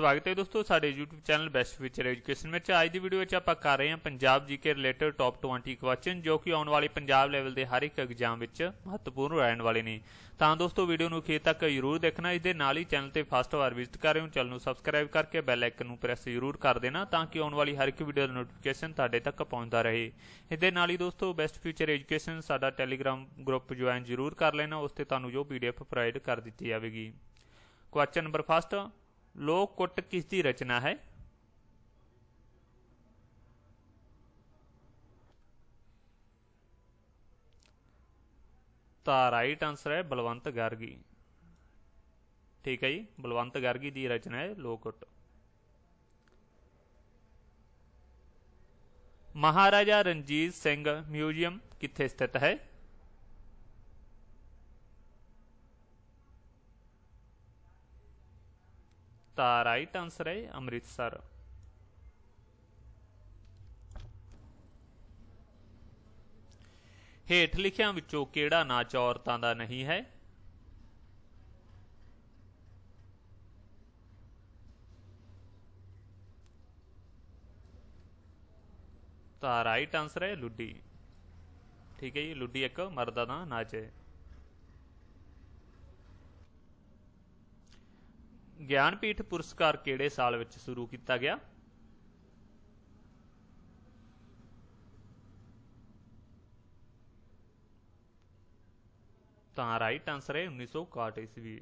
ਸਵਾਗਤ ਹੈ ਦੋਸਤੋ ਸਾਡੇ YouTube channel best future education ਵਿੱਚ ਅੱਜ ਦੀ ਵੀਡੀਓ ਵਿੱਚ ਆਪਾਂ ਕਰ ਰਹੇ ਹਾਂ Punjab GK related top 20 question ਜੋ ਕਿ ਆਉਣ ਵਾਲੇ ਪੰਜਾਬ ਲੈਵਲ ਦੇ ਹਰ ਇੱਕ ਐਗਜ਼ਾਮ ਵਿੱਚ ਮਹੱਤਵਪੂਰਨ ਰਹਿਣ ਵਾਲੇ ਨੇ ਤਾਂ ਦੋਸਤੋ ਵੀਡੀਓ ਨੂੰ ਅਖੀਰ ਤੱਕ ਜ਼ਰੂਰ ਦੇਖਣਾ ਇਸ ਦੇ ਨਾਲ ਹੀ ਚੈਨਲ ਤੇ ਫਸਟ ਵਾਰ ਵਿਜ਼ਿਟ ਕਰ ਰਹੇ ਹੋ ਚੈਨਲ ਨੂੰ ਸਬਸਕ੍ਰਾਈਬ ਕਰਕੇ ਬੈਲ ਆਈਕਨ ਨੂੰ ਪ੍ਰੈਸ ਜ਼ਰੂਰ ਕਰ ਦੇਣਾ ਤਾਂ ਕਿ ਆਉਣ ਵਾਲੀ ਹਰ ਇੱਕ ਵੀਡੀਓ ਦਾ ਨੋਟੀਫਿਕੇਸ਼ਨ ਤੁਹਾਡੇ ਤੱਕ ਪਹੁੰਚਦਾ ਰਹੇ ਇਸ ਦੇ ਨਾਲ ਹੀ ਦੋਸਤੋ ਬੈਸਟ ਫਿਊਚਰ ਐਜੂਕੇਸ਼ਨ ਸਾਡਾ ਟੈਲੀਗ੍ਰਾਮ ਗਰੁੱਪ ਜੁਆਇਨ ਜ਼ਰੂਰ ਕਰ ਲੈਣਾ ਉਸ ਤੇ ਤੁਹਾਨੂੰ ਜੋ ਪੀਡੀਐਫ ਪ੍ਰੋਵਾਈਡ ਕਰ ਦਿੱਤੀ ਜਾਵੇਗੀ ਕੁਐਸਚਨ ਨੰਬਰ 1 लोकुट किसकी रचना है तो राइट आंसर है बलवंत गार्गी ठीक है जी बलवंत गार्गी की रचना है लोकुट महाराजा रणजीत सिंह म्यूजियम कितने स्थित है राइट आंसर है अमृतसर हेठ लिखिया के नाच औरत नहीं है तो राइट आंसर है लुडी ठीक है जी लुडी एक मरदा का नाच है ਗਿਆਨਪੀਠ ਪੁਰਸਕਾਰ ਕਿਹੜੇ ਸਾਲ ਵਿੱਚ ਸ਼ੁਰੂ ਕੀਤਾ ਗਿਆ ਤਾਂ ਰਾਈਟ ਆਨਸਰ ਹੈ 1961 ਈਸਵੀ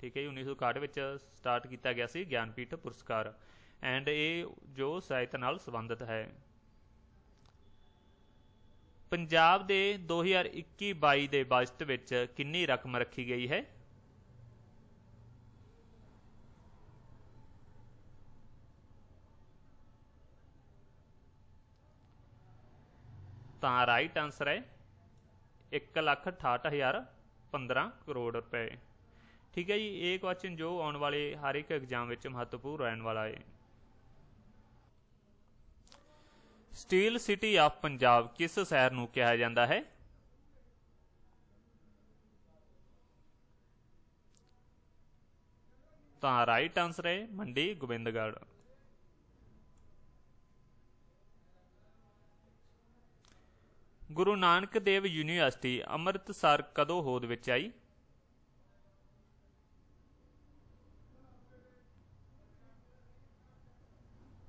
ਠੀਕ ਹੈ 1961 ਵਿੱਚ ਸਟਾਰਟ ਕੀਤਾ ਗਿਆ ਸੀ ਗਿਆਨਪੀਠ ਪੁਰਸਕਾਰ ਐਂਡ ਇਹ ਜੋ ਸਾਹਿਤ ਨਾਲ ਸੰਬੰਧਿਤ ਹੈ ਪੰਜਾਬ ਦੇ 2021-22 ਦੇ ਬਜਟ ਵਿੱਚ ਕਿੰਨੀ ਰਕਮ ਰੱਖੀ ਗਈ ਹੈ ਤਾਂ ਰਾਈਟ ਆਨਸਰ ਹੈ 1 ਲੱਖ 68015 ਕਰੋੜ ਰੁਪਏ ਠੀਕ ਹੈ ਜੀ ਇਹ ਕੁਐਸਚਨ ਜੋ ਆਉਣ ਵਾਲੇ ਹਰ ਇੱਕ ਐਗਜ਼ਾਮ ਵਿੱਚ ਮਹੱਤਵਪੂਰਨ ਰਹਿਣ ਵਾਲਾ ਹੈ ਸਟੀਲ ਸਿਟੀ ਆਫ ਪੰਜਾਬ ਕਿਸ ਸ਼ਹਿਰ ਨੂੰ ਕਿਹਾ ਜਾਂਦਾ ਹੈ ਤਾਂ ਰਾਈਟ ਆਨਸਰ ਹੈ ਮੰਡੀ ਗੋਬਿੰਦਗੜ੍ਹ ਗੁਰੂ ਨਾਨਕ ਦੇਵ ਯੂਨੀਵਰਸਿਟੀ ਅੰਮ੍ਰਿਤਸਰ ਕਦੋਂ ਹੋਂਦ ਵਿੱਚ ਆਈ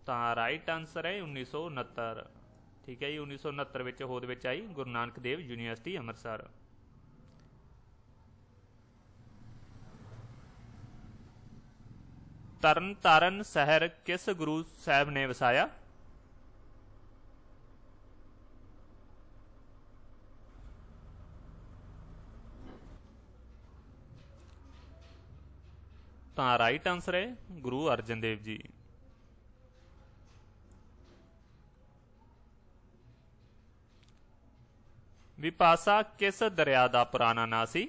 ਤਾਂ ਰਾਈਟ ਆਨਸਰ ਹੈ 1969 ਠੀਕ ਹੈ ਜੀ 1969 ਵਿੱਚ ਹੋਂਦ ਵਿੱਚ ਆਈ ਗੁਰੂ ਨਾਨਕ ਦੇਵ ਯੂਨੀਵਰਸਿਟੀ ਅੰਮ੍ਰਿਤਸਰ ਤਰਨ ਤਰਨ ਸ਼ਹਿਰ ਕਿਸ ਗੁਰੂ ਸਾਹਿਬ ਨੇ ਵਸਾਇਆ तो राइट आंसर है गुरु अर्जन देव जी विपासा किस दरिया का पुराना ना सी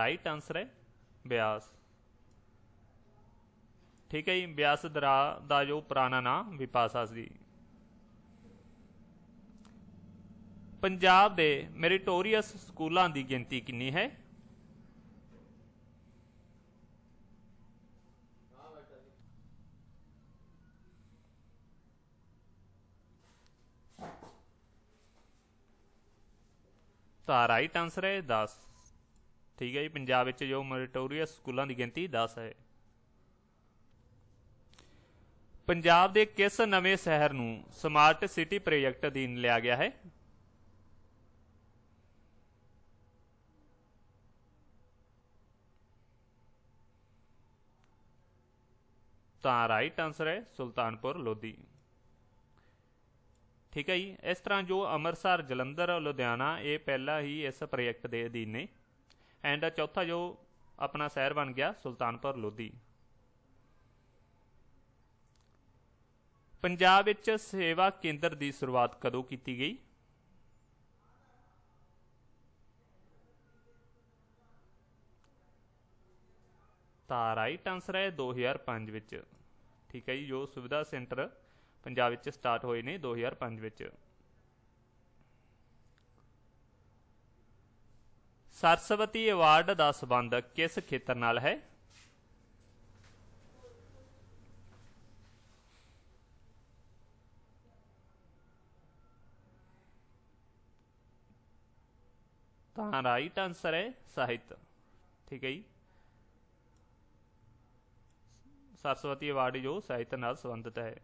राइट आंसर है ब्यास ठीक है जी ब्यास दरा का जो पुराना ना विपासा सी ਪੰਜਾਬ ਦੇ ਮੈਰੀਟੋਰੀਅਸ ਸਕੂਲਾਂ ਦੀ ਗਿਣਤੀ ਕਿੰਨੀ ਹੈ ਤਾਂ ਰਾਈਟ ਆਨਸਰ ਹੈ 10 ਠੀਕ ਹੈ ਜੀ ਪੰਜਾਬ ਵਿੱਚ ਜੋ ਮੈਰੀਟੋਰੀਅਸ ਸਕੂਲਾਂ ਦੀ ਗਿਣਤੀ 10 ਹੈ ਪੰਜਾਬ ਦੇ ਕਿਸ ਨਵੇਂ ਸ਼ਹਿਰ ਨੂੰ ਸਮਾਰਟ ਸਿਟੀ ਪ੍ਰੋਜੈਕਟ ਅਧੀਨ ਲਿਆ ਗਿਆ ਹੈ ਤਾਂ ਰਾਈਟ ਆਨਸਰ ਹੈ ਸੁਲਤਾਨਪੁਰ ਲੋਧੀ ਠੀਕ ਹੈ ਜੀ ਇਸ ਤਰ੍ਹਾਂ ਜੋ ਅੰਮ੍ਰਿਤਸਰ ਜਲੰਧਰ ਲੁਧਿਆਣਾ ਇਹ ਪਹਿਲਾ ਹੀ ਇਸ ਪ੍ਰੋਜੈਕਟ ਦੇ ਅਧੀਨ ਨੇ ਐਂਡ ਚੌਥਾ ਜੋ ਆਪਣਾ ਸ਼ਹਿਰ ਬਣ ਗਿਆ ਸੁਲਤਾਨਪੁਰ ਲੋਧੀ ਪੰਜਾਬ ਵਿੱਚ ਸੇਵਾ ਕੇਂਦਰ ਦੀ ਸ਼ੁਰੂਆਤ ਕਦੋਂ ਕੀਤੀ ਗਈ ਤਾਂ ਰਾਈਟ ਆਨਸਰ ਹੈ 2005 ਵਿੱਚ ਠੀਕ ਹੈ ਜੀ ਜੋ ਸੁਵਿਧਾ ਸੈਂਟਰ ਪੰਜਾਬ ਵਿੱਚ ਸਟਾਰਟ ਹੋਏ ਨੇ 2005 ਵਿੱਚ ਸਰਸਵਤੀ ਅਵਾਰਡ ਦਾ ਸਬੰਧ ਕਿਸ ਖੇਤਰ ਨਾਲ ਹੈ ਤਾਂ ਰਾਈਟ ਆਨਸਰ ਹੈ ਸਾਹਿਤ ਠੀਕ ਹੈ ਜੀ सरस्वती अवार्ड जो साहित्य न संबंधित है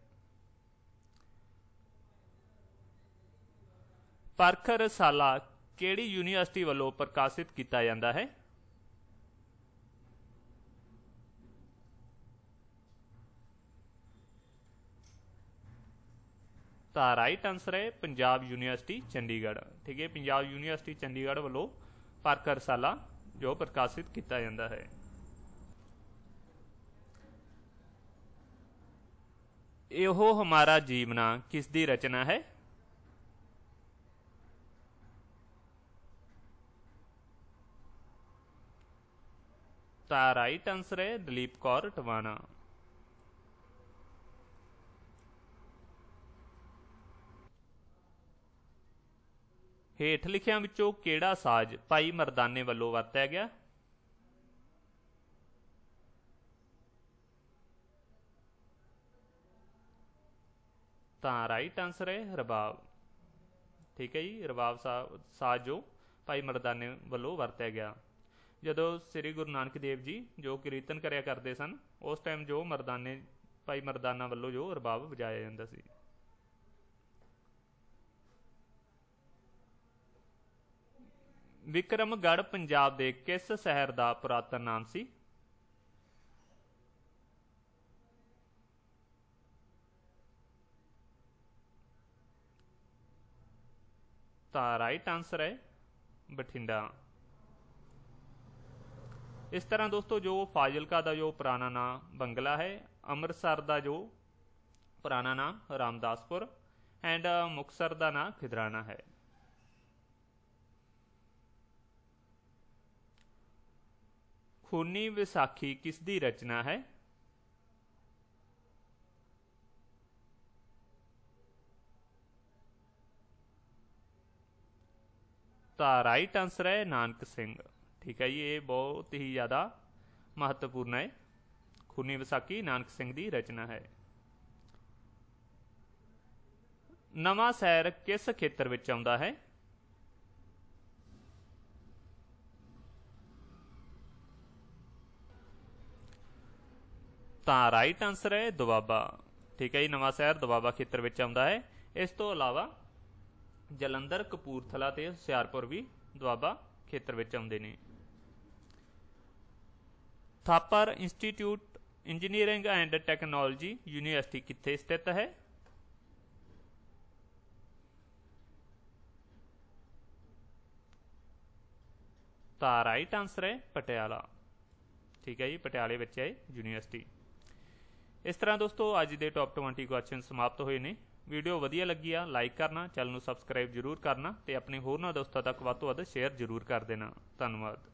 परख रसाला केड़ी यूनिवर्सिटी वालों प्रकाशित किया जाता है राइट आंसर है पंजाब यूनिवर्सिटी चंडीगढ़ ठीक है पंजाब यूनिवर्सिटी चंडीगढ़ वालों परख रसाला जो प्रकाशित किया जाता है यो हमारा जीवना किसकी रचना है राइट आंसर है दलीप कौर टवाना हेठ लिखिया साज भाई मरदाने वालों वरत्या गया ਤਾਂ ਰਾਈਟ ਆਨਸਰ ਹੈ ਰਬਾਬ ਠੀਕ ਹੈ ਜੀ ਰਬਾਬ ਸਾਜੋ ਭਾਈ ਮਰਦਾਨੇ ਵੱਲੋਂ ਵਰਤਿਆ ਗਿਆ ਜਦੋਂ ਸ੍ਰੀ ਗੁਰੂ ਨਾਨਕ ਦੇਵ ਜੀ ਜੋ ਕੀਰਤਨ ਕਰਿਆ ਕਰਦੇ ਸਨ ਉਸ ਟਾਈਮ ਜੋ ਮਰਦਾਨੇ ਭਾਈ ਮਰਦਾਨਾ ਵੱਲੋਂ ਜੋ ਰਬਾਬ ਵਜਾਇਆ ਜਾਂਦਾ ਸੀ ਵਿਕਰਮਗੜ ਪੰਜਾਬ ਦੇ ਕਿਸ ਸ਼ਹਿਰ ਦਾ ਪੁਰਾਤਨ ਨਾਮ ਸੀ तो राइट आंसर है बठिंडा इस तरह दोस्तों जो फाजिलका का जो पुराना नाम बंगला है ਅੰਮ੍ਰਿਤਸਰ ਦਾ ਜੋ ਪੁਰਾਣਾ ਨਾਮ ਰਾਮਦਾਸਪੁਰ ਐਂਡ ਮੁਕਸਰ ਦਾ ਨਾਮ ਖਿਦਰਾਣਾ ਹੈ ਖੂਨੀ ਵਿਸਾਖੀ ਕਿਸ ਦੀ ਰਚਨਾ ਹੈ इसका राइट आंसर है नानक सिंह ठीक है ये बहुत ही ज्यादा महत्वपूर्ण है खूनी विसाखी नानक सिंह की रचना है नवा शहर किस खेत्र आता है राइट आंसर है दुआबा ठीक है जी नवा शहर दुआबा खेत्र आता है इस तो अलावा जलंधर कपूरथला हशियारपुर भी दुआबा खेत्र आते ने Thapar institute engineering and technology university कितने स्थित है तो आंसर है पटियाला ठीक है जी पटियाले यूनिवर्सिटी इस तरह दोस्तों अज के टॉप ट्वेंटी क्वेश्चन समाप्त हुए हैं ਵੀਡੀਓ ਵਧੀਆ ਲੱਗੀ ਆ ਲਾਈਕ ਕਰਨਾ ਚੈਨਲ ਨੂੰ ਸਬਸਕ੍ਰਾਈਬ ਜਰੂਰ ਕਰਨਾ ਤੇ ਆਪਣੇ ਹੋਰਨਾਂ ਦੋਸਤਾਂ ਤੱਕ ਵੱਧ ਤੋਂ ਵੱਧ ਸ਼ੇਅਰ ਜਰੂਰ ਕਰ ਦੇਣਾ ਧੰਨਵਾਦ